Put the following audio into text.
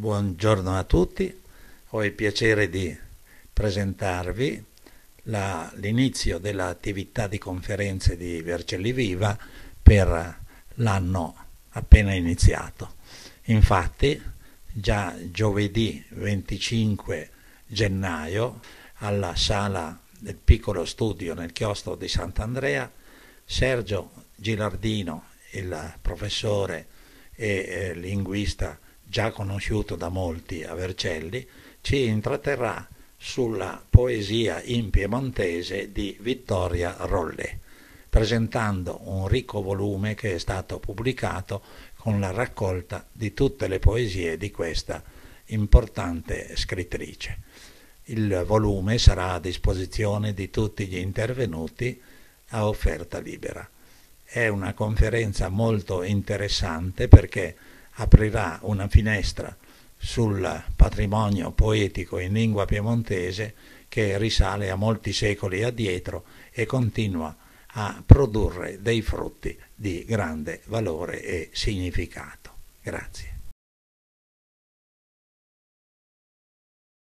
Buongiorno a tutti, ho il piacere di presentarvi la, l'inizio dell'attività di conferenze di Vercelli Viva per l'anno appena iniziato. Infatti già giovedì 25 gennaio alla sala del piccolo studio nel chiostro di Sant'Andrea Sergio Gilardino, il professore e eh, linguista già conosciuto da molti a Vercelli, ci intratterrà sulla poesia in piemontese di Vittoria Rolle, presentando un ricco volume che è stato pubblicato con la raccolta di tutte le poesie di questa importante scrittrice. Il volume sarà a disposizione di tutti gli intervenuti a offerta libera. È una conferenza molto interessante perché aprirà una finestra sul patrimonio poetico in lingua piemontese che risale a molti secoli addietro e continua a produrre dei frutti di grande valore e significato. Grazie.